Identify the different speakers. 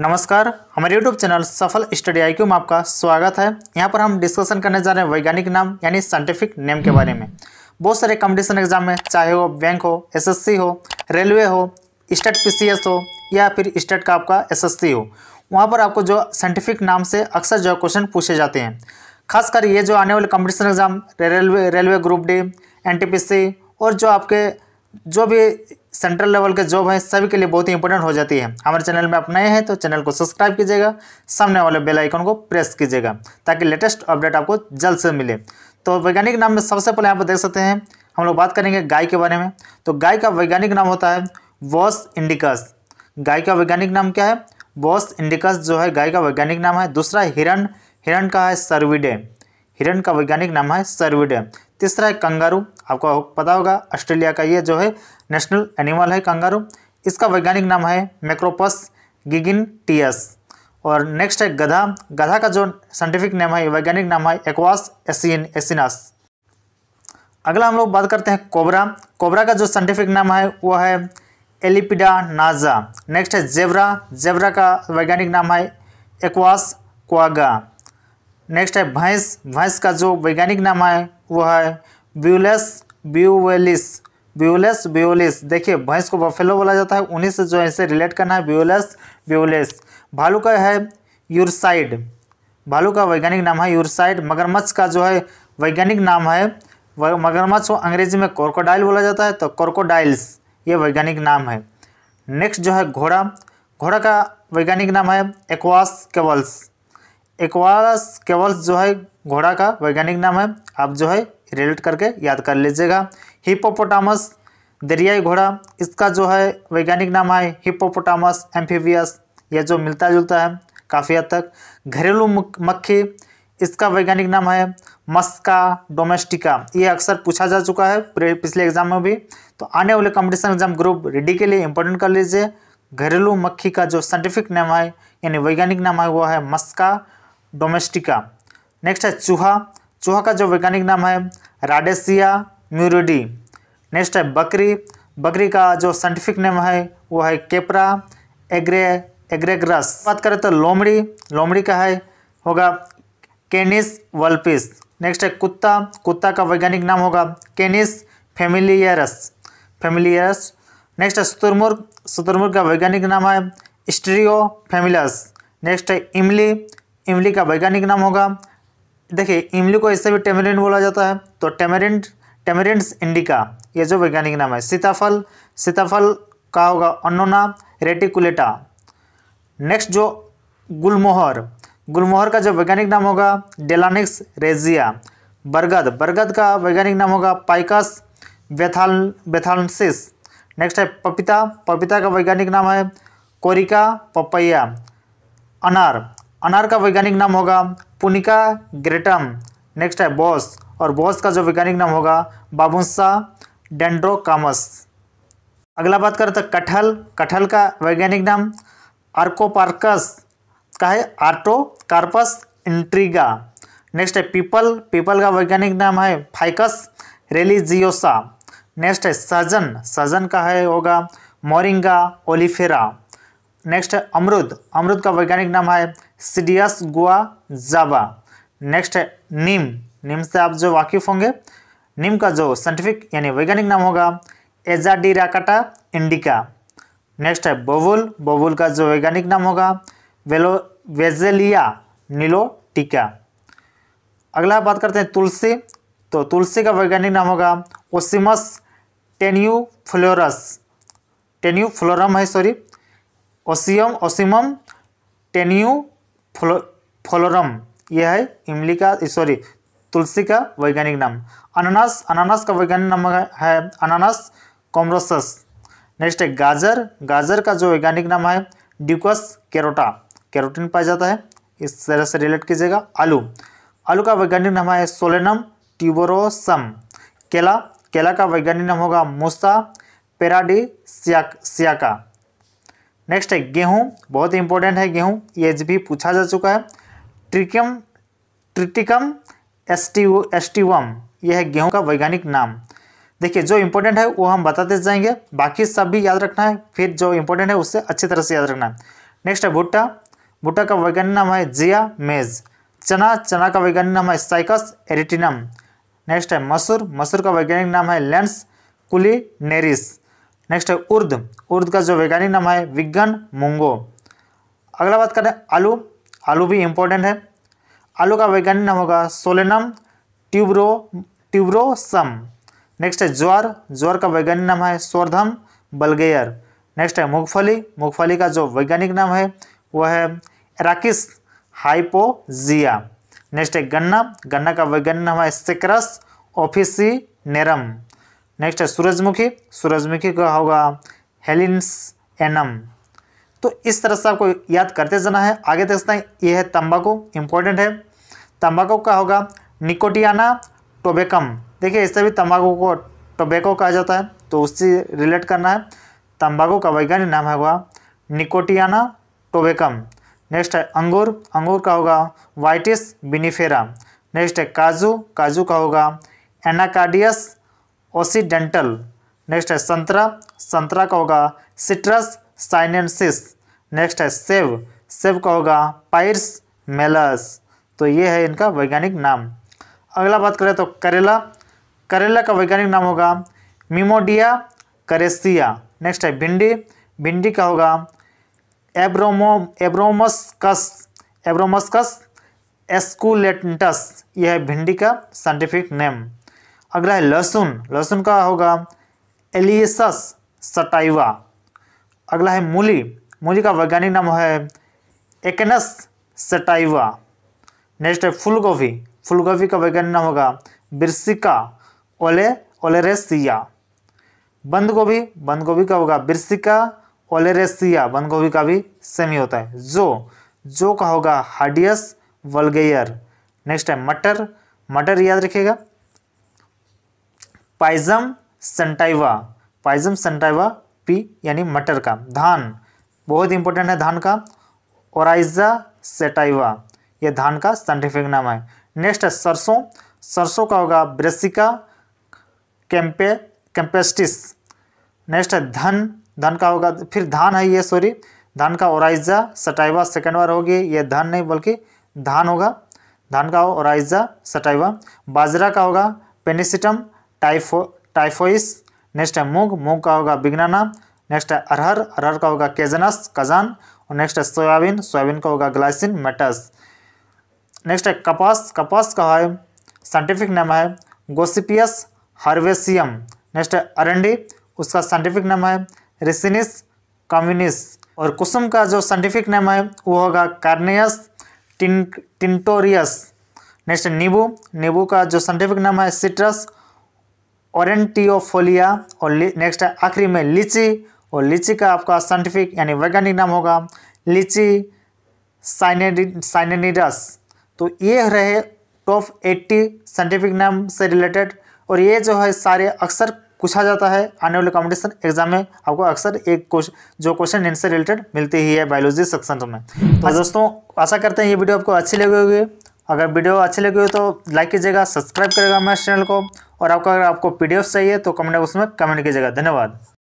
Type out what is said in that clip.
Speaker 1: नमस्कार हमारे YouTube channel Safal study I में आपका स्वागत है यहाँ पर हम डिस्कशन करने जा रहे हैं वैज्ञानिक नाम यानी साइंटिफिक नेम के बारे में बहुत सारे कॉम्पिटिशन एग्जाम में चाहे वो बैंक हो एसएससी हो रेलवे हो स्टेट पीसीएस हो या फिर स्टेट का आपका एसएससी हो वहाँ पर आपको जो साइंटिफिक नाम से अक्सर जो क्वेश्चन पूछे जाते हैं खासकर ये जो आने वाले competition exam railway railway group D एन और जो आपके जो भी सेंट्रल लेवल के जॉब हैं सभी के लिए बहुत ही इंपॉर्टेंट हो जाती है हमारे चैनल में आप नए हैं तो चैनल को सब्सक्राइब कीजिएगा सामने वाले बेल आइकन को प्रेस कीजिएगा ताकि लेटेस्ट अपडेट आपको जल्द से मिले तो वैज्ञानिक नाम में सबसे पहले यहाँ पर देख सकते हैं हम लोग बात करेंगे गाय के बारे में तो गाय का वैज्ञानिक नाम होता है वॉस इंडिकस गाय का वैज्ञानिक नाम क्या है वॉस इंडिकस जो है गाय का वैज्ञानिक नाम है दूसरा हिरण हिरण का है सर्विडे हिरण का वैज्ञानिक नाम है सर्विडे तीसरा है कंगारू आपको पता होगा ऑस्ट्रेलिया का ये जो है नेशनल एनिमल है कंगारू इसका वैज्ञानिक नाम है मैक्रोपस गिगिन टीएस और नेक्स्ट है गधा गधा का जो साइंटिफिक नेम है वैज्ञानिक नाम है एक्वास एसिन एसिनास अगला हम लोग बात करते हैं कोबरा कोबरा का जो साइंटिफिक नाम है वो है एलिपिडा नाजा नेक्स्ट है जेवरा जेवरा का वैज्ञानिक नाम है एक्वास क्वागा नेक्स्ट है भैंस भैंस का जो वैज्ञानिक नाम है वो है ब्यूलेस ब्यूवेलिस ब्यूलेस ब्यूलिस देखिए भैंस को बफेलो बोला जाता है उन्हीं से जो है इसे रिलेट करना है ब्यूलेस ब्यूलिस भालू का है यूरसाइड भालू का वैज्ञानिक नाम है यूरसाइड मगरमच्छ का जो है वैज्ञानिक नाम है मगरमच्छ को अंग्रेजी में कॉर्कोडाइल बोला जाता है तो कॉर्कोडाइल्स ये वैज्ञानिक नाम है नेक्स्ट जो है घोड़ा घोड़ा का वैज्ञानिक नाम है एक्वास केवल्स एक्वास केवल्स जो है घोड़ा का वैज्ञानिक नाम है आप जो है रिलेट करके याद कर लीजिएगा हिपोपोटामस दरियाई घोड़ा इसका जो है वैज्ञानिक नाम है हिपोपोटामस एम्फीवियस यह जो मिलता जुलता है काफ़ी हद तक घरेलू मक्खी इसका वैज्ञानिक नाम है मस्का डोमेस्टिका ये अक्सर पूछा जा चुका है पिछले एग्जाम में भी तो आने वाले कंपटीशन एग्जाम ग्रुप रेडी के लिए इंपॉर्टेंट कर लीजिए घरेलू मक्खी का जो साइंटिफिक नाम है यानी वैज्ञानिक नाम है वो है मस्का डोमेस्टिका नेक्स्ट है चूहा चूहा का जो वैज्ञानिक नाम है राडेसिया म्यूरिडी नेक्स्ट है बकरी बकरी का जो साइंटिफिक नेम है वो है केपरा एग्रे एग्रेग्रस बात करें तो लोमड़ी लोमड़ी का है होगा केनिस वल्पिस नेक्स्ट है कुत्ता कुत्ता का वैज्ञानिक नाम होगा केनिस फेमिलियरस फेमिलियरस नेक्स्ट है शतुरमुर्ग शुतुरमुर्ग का वैज्ञानिक नाम है स्ट्रियो फेमिलस नेक्स्ट है इमली इमली का वैज्ञानिक नाम होगा देखिए इमली को ऐसे भी टेमरिन बोला जाता है तो टेमरिन टेमरेंट्स इंडिका ये जो वैज्ञानिक नाम है सीताफल सीताफल का होगा अन्नोना रेटिकुलेटा नेक्स्ट जो गुलमोहर गुलमोहर का जो वैज्ञानिक नाम होगा डेलानिक्स रेजिया बरगद बरगद का वैज्ञानिक नाम होगा पाइकस बेथाल बेथालसिस नेक्स्ट है पपीता पपीता का वैज्ञानिक नाम है कोरिका पपैया अनार अनार का वैज्ञानिक नाम होगा पुनिका ग्रेटम नेक्स्ट है बॉस और बॉस का जो वैज्ञानिक नाम होगा बाबुंसा डेंड्रोकामस अगला बात करें तो कटहल कटहल का वैज्ञानिक नाम आर्कोपार्कस का है आर्टोकार्पस इंट्रीगा नेक्स्ट है पीपल पीपल का वैज्ञानिक नाम है फाइकस रेलिजियोसा नेक्स्ट है सजन सजन का है होगा मोरिंगा ओलिफेरा नेक्स्ट है अमरुद अमरुद का वैज्ञानिक नाम है सीडियस गुआ जावा नेक्स्ट है नीम निम से आप जो वाकिफ़ होंगे निम का जो साइंटिफिक यानी वैज्ञानिक नाम होगा एजा डी राकाटा इंडिका नेक्स्ट है बबुल बबुल का जो वैज्ञानिक नाम होगा वेलो वेजेलिया नीलो टीका अगला बात करते हैं तुलसी तो तुलसी का वैज्ञानिक नाम होगा Ocimus tenuiflorus tenuiflorum है सॉरी ओसियम ओसिमम टेन्यू फ्लो फ्लोरम यह है इमली का सॉरी तुलसी का वैज्ञानिक नाम अनानास अनानास का वैज्ञानिक नाम है अनानास कॉमरोसस नेक्स्ट है गाजर गाजर का जो वैज्ञानिक नाम है ड्यूकस कैरोटा कैरोटीन पाया जाता है इस तरह से रिलेट कीजिएगा आलू आलू का वैज्ञानिक नाम है सोलेनम ट्यूबोरोसम केला केला का वैज्ञानिक नाम होगा मूसा पेराडी सिया सियाका नेक्स्ट है गेहूँ बहुत इंपॉर्टेंट है गेहूँ ये भी पूछा जा चुका है ट्रिकम ट्रिटिकम एस्टिव एस्टिवम यह है गेहूं का वैज्ञानिक नाम देखिए जो इंपॉर्टेंट है वो हम बताते जाएंगे बाकी सब भी याद रखना है फिर जो इंपॉर्टेंट है उससे अच्छी तरह से याद रखना है नेक्स्ट है भुट्टा भुट्टा का वैज्ञानिक नाम है जिया मेज चना चना का वैज्ञानिक नाम है साइकस एरिटिनम नेक्स्ट है मसूर मसूर का वैज्ञानिक नाम है लेंस कुली नेरिस नेक्स्ट है उर्द उर्द का जो वैज्ञानिक नाम है विज्ञान मुंगो अगला बात करें आलू आलू भी इम्पोर्टेंट है आलू का वैज्ञानिक नाम होगा सोलेनम ट्यूबरो ट्यूब्रोसम नेक्स्ट है ज्वार ज्वार का वैज्ञानिक नाम है स्वर्धम बल्गेयर नेक्स्ट है मूंगफली मूंगफली का जो वैज्ञानिक नाम है वह है एराकिस हाइपोजिया नेक्स्ट है गन्ना गन्ना का वैज्ञानिक नाम है सिक्रस ऑफिसी नेरम नेक्स्ट है सूरजमुखी सूरजमुखी का होगा हेलिन्स एनम तो इस तरह से आपको याद करते जाना है आगे देखते हैं ये है तंबाकू इंपॉर्टेंट है तंबाकू का होगा निकोटियाना टोबेकम देखिए इससे भी तंबाकू को टोबेको कहा जाता है तो उससे रिलेट करना है तंबाकू का वैज्ञानिक नाम है होगा निकोटियाना टोबेकम नेक्स्ट है अंगूर अंगूर का होगा वाइटिस बिनीफेरा नेक्स्ट है काजू काजू का होगा एनाकार्डियस ओसीडेंटल नेक्स्ट है संतरा संतरा का होगा सिट्रस साइनेंसिस नेक्स्ट है सेव सेव का होगा पाइर्स मेलस तो ये है इनका वैज्ञानिक नाम अगला बात करें तो करेला करेला का वैज्ञानिक नाम होगा मिमोडिया करेसिया नेक्स्ट है भिंडी भिंडी का होगा एब्रोमो एब्रोमस्कस एब्रोमस्कस एस्कुलेटस यह है भिंडी का साइंटिफिक नेम अगला है लहसुन लहसुन का होगा एलियसस सटाइवा अगला है मूली मूली का वैज्ञानिक नाम है एकनस सटाइवा नेक्स्ट है फूलगोभी फूलगोभी का वैज्ञानिक नाम होगा बिरसिका ओले ओलेरेसिया बंद गोभी बंद गोभी का होगा बिरसिका ओलेरेसिया बंद गोभी का भी सेम ही होता है जो जो का होगा हार्डियस वलगेयर नेक्स्ट है मटर मटर याद रखिएगा पाइजम सेंटाइवा पाइजम सेंटाइवा पी यानी मटर का धान बहुत इंपॉर्टेंट है धान का ओराइजा सेटाइवा ये धान का साइंटिफिक नाम है नेक्स्ट है सरसों सरसों का होगा ब्रेसिका कैम्पे कैम्पेस्टिस नेक्स्ट है धन धन का होगा फिर धान है ये सॉरी धान का ओराइजा सटाइवा सेकेंड बार होगी ये धन नहीं बल्कि धान होगा धान का ओराइजा सटाइवा बाजरा का होगा पेनिसिटम टाइफो टाइफोइस नेक्स्ट है मूंग मूंग का होगा बिगनाना नेक्स्ट है अरहर अरहर का होगा केजनस कजान और नेक्स्ट है सोयाबीन सोयाबीन का होगा ग्लाइसिन मेटस नेक्स्ट है कपास कपास का है साइंटिफिक नाम है गोसिपियस हार्वेसियम नेक्स्ट है अरंडी उसका साइंटिफिक नाम है रिसिनिस कम्युनिस और कुसुम का जो साइंटिफिक नेम है वो होगा कार्नियस टिन टिंटोरियस नेक्स्ट नींबू नींबू का जो साइंटिफिक नाम है सिट्रस ओरेंटियोफोलिया और नेक्स्ट है आखिरी में लीची और लीची का आपका साइंटिफिक यानी वैज्ञानिक नाम होगा लीची साइनेनिडस तो ये रहे टॉप 80 साइंटिफिक नाम से रिलेटेड और ये जो है सारे अक्सर पूछा जाता है आने वाले कॉम्पिटिशन एग्जाम में आपको अक्सर एक कोश, जो क्वेश्चन इनसे रिलेटेड मिलती ही है बायोलॉजी सेक्शन में तो दोस्तों आशा करते हैं ये वीडियो आपको अच्छी लगी होगी अगर वीडियो अच्छी लगी हो तो लाइक कीजिएगा सब्सक्राइब करेगा हमारे चैनल को और आपको अगर आपको पीडीएफ चाहिए तो कमेंट बॉक्स में कमेंट कीजिएगा धन्यवाद